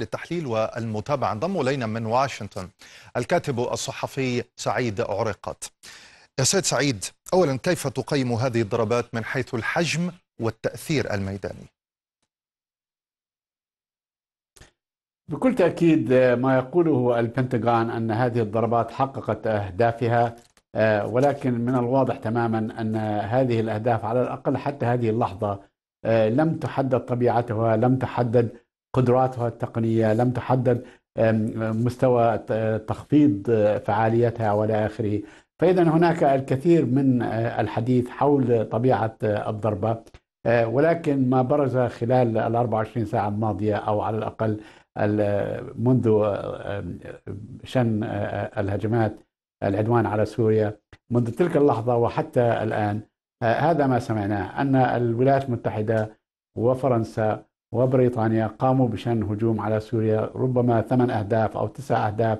للتحليل والمتابعة انضم إلينا من واشنطن الكاتب الصحفي سعيد عرقت يا سيد سعيد أولا كيف تقيم هذه الضربات من حيث الحجم والتأثير الميداني بكل تأكيد ما يقوله البنتغان أن هذه الضربات حققت أهدافها آه، ولكن من الواضح تماما أن هذه الأهداف على الأقل حتى هذه اللحظة آه، لم تحدد طبيعتها لم تحدد قدراتها التقنيه لم تحدد مستوى تخفيض آه، فعاليتها والى اخره فاذا هناك الكثير من آه، الحديث حول طبيعه آه، الضربه ولكن ما برز خلال ال 24 ساعه الماضيه او على الاقل منذ شن الهجمات العدوان على سوريا منذ تلك اللحظه وحتى الان هذا ما سمعناه ان الولايات المتحده وفرنسا وبريطانيا قاموا بشن هجوم على سوريا ربما ثمان أهداف أو تسع أهداف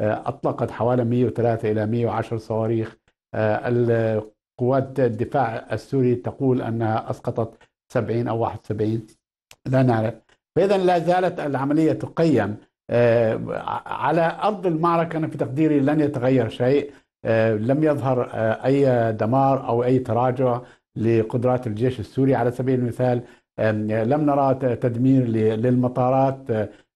آه، أطلقت حوالي 103 إلى 110 صواريخ آه، قوات الدفاع السوري تقول أنها أسقطت 70 أو 71 لا نعرف فإذا لا زالت العملية تقيم آه، على أرض المعركة أنا في تقديري لن يتغير شيء لم يظهر أي دمار أو أي تراجع لقدرات الجيش السوري على سبيل المثال لم نرى تدمير للمطارات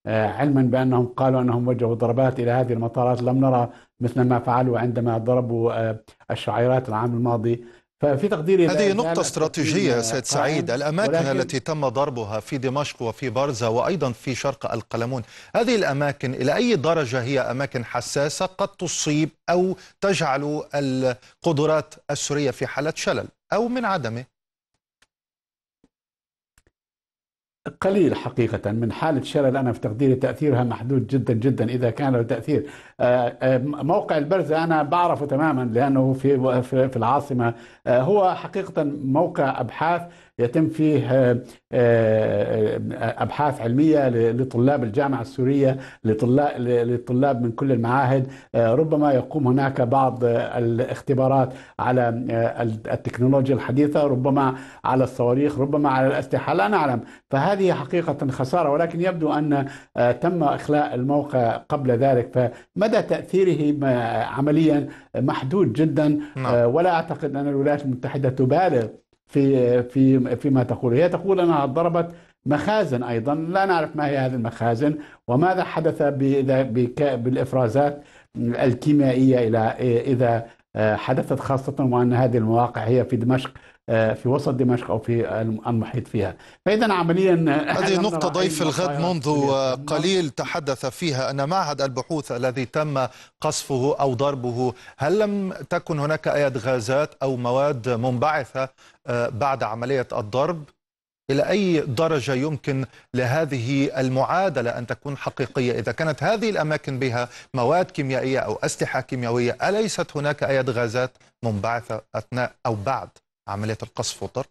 أه، علما بانهم قالوا انهم وجهوا ضربات الى هذه المطارات لم نرى مثل ما فعلوا عندما ضربوا أه، الشعيرات العام الماضي ففي تقديري هذه نقطة استراتيجية يا سيد أه، سعيد الأماكن ولكن... التي تم ضربها في دمشق وفي بارزة وأيضا في شرق القلمون هذه الأماكن إلى أي درجة هي أماكن حساسة قد تصيب أو تجعل القدرات السورية في حالة شلل أو من عدمه قليل حقيقة من حالة شلل أنا في تقديري تأثيرها محدود جدا جدا إذا كان له تأثير آه، آه، موقع البرزة أنا بعرفه تماما لأنه في في العاصمة آه، هو حقيقة موقع أبحاث يتم فيه آه، آه، ابحاث علميه لطلاب الجامعه السوريه لطلاب للطلاب من كل المعاهد آه، ربما يقوم هناك بعض الاختبارات على التكنولوجيا الحديثه ربما على الصواريخ ربما على الاسلحه لا نعلم فهذه حقيقه خساره ولكن يبدو ان تم اخلاء الموقع قبل ذلك فمدى تاثيره عمليا محدود جدا نعم. ولا اعتقد ان الولايات المتحده تبالغ في في فيما تقول هي تقول انها ضربت مخازن ايضا لا نعرف ما هي هذه المخازن وماذا حدث بالافرازات الكيميائيه الى اذا آه، حدثت خاصة وأن هذه المواقع هي في دمشق آه، في وسط دمشق أو في المحيط فيها فإذا عمليا آه، هذه نقطة ضيف الغد منذ قليل تحدث فيها أن معهد البحوث الذي تم قصفه أو ضربه هل لم تكن هناك أي غازات أو مواد منبعثة بعد عملية الضرب؟ إلى أي درجة يمكن لهذه المعادلة أن تكون حقيقية إذا كانت هذه الأماكن بها مواد كيميائية أو أسلحة كيميائية أليست هناك أي غازات منبعثة أثناء أو بعد عملية القصف والضرب؟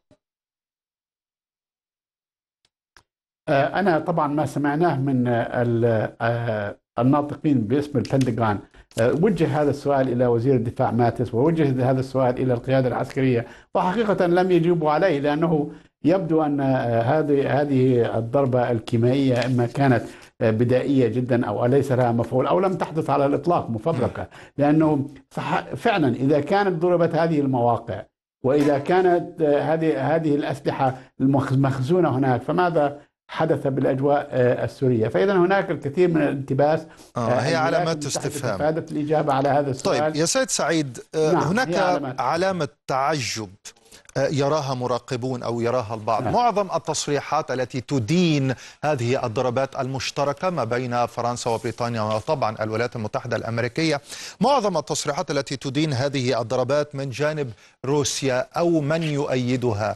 آه، أنا طبعا ما سمعناه من آه، الناطقين باسم البنتاغون آه، وجه هذا السؤال إلى وزير الدفاع ماتس ووجه هذا السؤال إلى القيادة العسكرية وحقيقة لم يجيبوا عليه لأنه يبدو أن آه، هذه هذه الضربة الكيميائية إما كانت آه، بدائية جدا أو ليس لها مفعول أو لم تحدث على الإطلاق مفبركة لأنه صح فعلا إذا كانت ضربت هذه المواقع وإذا كانت آه، هذه هذه الأسلحة المخزونة هناك فماذا حدث بالاجواء السوريه، فاذا هناك الكثير من الالتباس آه هي علامات استفهام فادت الاجابه على هذا السؤال طيب يا سيد سعيد نعم هناك علامه تعجب آه، يراها مراقبون أو يراها البعض نعم. معظم التصريحات التي تدين هذه الضربات المشتركة ما بين فرنسا وبريطانيا وطبعا الولايات المتحدة الأمريكية معظم التصريحات التي تدين هذه الضربات من جانب روسيا أو من يؤيدها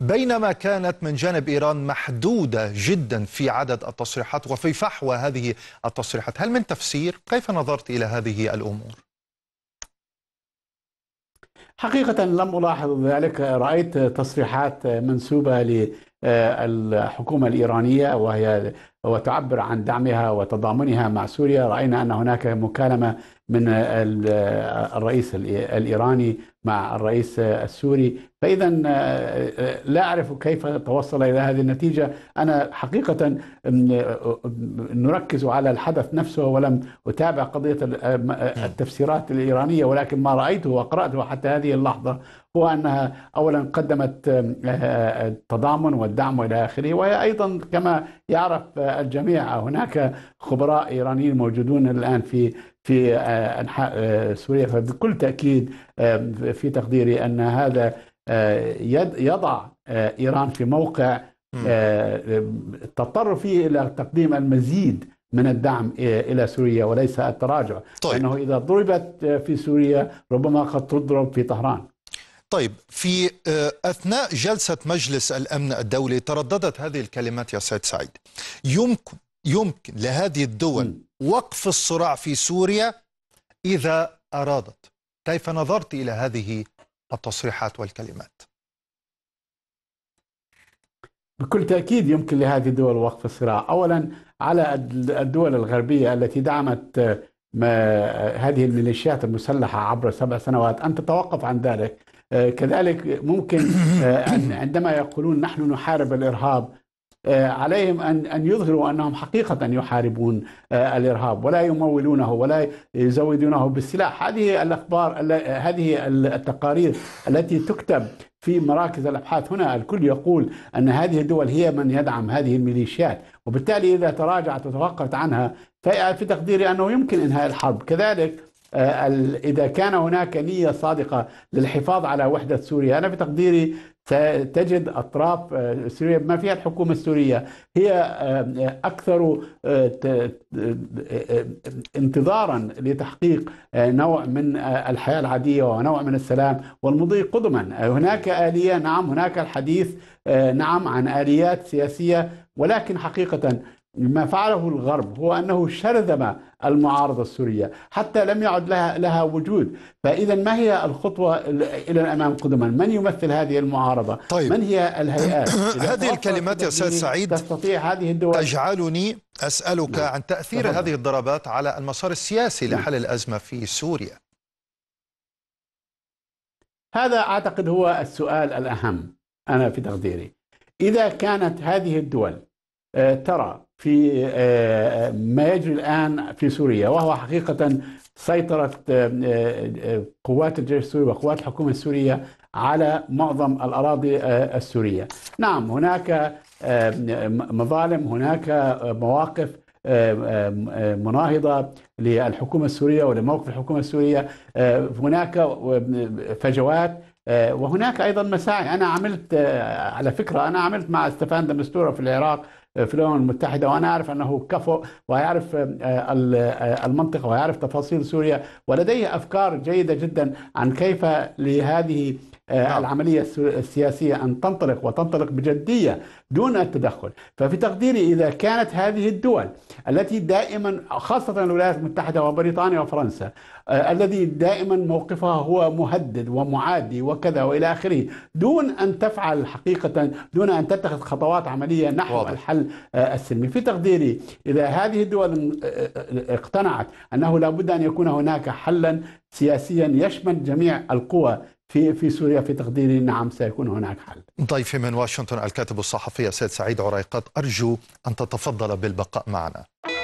بينما كانت من جانب إيران محدودة جدا في عدد التصريحات وفي فحوى هذه التصريحات هل من تفسير؟ كيف نظرت إلى هذه الأمور؟ حقيقة لم ألاحظ ذلك رأيت تصريحات منسوبة للحكومة الإيرانية وهي وتعبر عن دعمها وتضامنها مع سوريا رأينا أن هناك مكالمة من الرئيس الإيراني مع الرئيس السوري فإذا آه، آه، لا أعرف كيف توصل إلى هذه النتيجة أنا حقيقة نركز على الحدث نفسه ولم أتابع قضية آه، التفسيرات الإيرانية ولكن ما رأيته وقرأته حتى هذه اللحظة هو أنها أولا قدمت التضامن والدعم وإلى آخره وهي أيضا كما يعرف الجميع هناك خبراء إيرانيين موجودون الآن في في آه، انحاء آه، سوريا فبكل تاكيد آه، في تقديري ان هذا يضع ايران في موقع تضطر فيه الى تقديم المزيد من الدعم الى سوريا وليس التراجع طيب. لانه اذا ضربت في سوريا ربما قد تضرب في طهران طيب في اثناء جلسه مجلس الامن الدولي ترددت هذه الكلمات يا سيد سعيد يمكن يمكن لهذه الدول وقف الصراع في سوريا إذا أرادت كيف نظرت إلى هذه التصريحات والكلمات بكل تأكيد يمكن لهذه الدول وقف الصراع أولا على الدول الغربية التي دعمت آه، ما آه، هذه الميليشيات المسلحة عبر سبع سنوات أن تتوقف عن ذلك آه، كذلك ممكن عندما يقولون نحن نحارب الإرهاب آه، عليهم أن أن يظهروا أنهم حقيقة يحاربون آه، الإرهاب ولا يمولونه ولا يزودونه بالسلاح هذه الأخبار هذه التقارير التي تكتب في مراكز الابحاث هنا الكل يقول ان هذه الدول هي من يدعم هذه الميليشيات وبالتالي اذا تراجعت وتوقفت عنها في تقديري انه يمكن انهاء الحرب كذلك آه، إذا كان هناك نية صادقة للحفاظ على وحدة سوريا أنا في تقديري ستجد أطراف آه، سوريا ما فيها الحكومة السورية هي آه، أكثر انتظارا لتحقيق نوع من الحياة العادية ونوع من السلام والمضي قدما هناك آلية نعم هناك الحديث نعم عن آليات سياسية ولكن حقيقة ما فعله الغرب هو انه شرذم المعارضه السوريه حتى لم يعد لها لها وجود، فاذا ما هي الخطوه الى الامام قدما؟ من يمثل هذه المعارضه؟ طيب. من هي الهيئات؟ هذه الكلمات يا استاذ سعيد تستطيع هذه الدول تجعلني اسالك نعم. عن تاثير هذه الضربات على المسار السياسي نعم. لحل الازمه في سوريا. هذا اعتقد هو السؤال الاهم انا في تقديري. اذا كانت هذه الدول آه، ترى في آه، آه، ما يجري الآن في سوريا وهو حقيقة سيطرة آه، قوات الجيش السوري وقوات الحكومة السورية على معظم الأراضي السورية نعم هناك مظالم هناك مواقف مناهضة للحكومة السورية ولموقف الحكومة السورية هناك فجوات وهناك أيضا مساعي أنا عملت على فكرة أنا عملت مع استفان دمستورة في العراق في الامم المتحده وانا اعرف انه كفو ويعرف آه، آه، المنطقه ويعرف تفاصيل سوريا ولديه افكار جيده جدا عن كيف لهذه آه، نعم. العملية السياسية أن تنطلق وتنطلق بجدية دون التدخل ففي تقديري إذا كانت هذه الدول التي دائما خاصة الولايات المتحدة وبريطانيا وفرنسا آه، الذي دائما موقفها هو مهدد ومعادي وكذا والى اخره دون ان تفعل حقيقه دون ان تتخذ خطوات عمليه نحو واضح. الحل آه، السلمي في تقديري اذا هذه الدول اقتنعت انه لابد ان يكون هناك حلا سياسيا يشمل جميع القوى في في سوريا في تقديري نعم سيكون هناك حل. ضيفي من واشنطن الكاتب الصحفي السيد سعيد عريقات ارجو ان تتفضل بالبقاء معنا.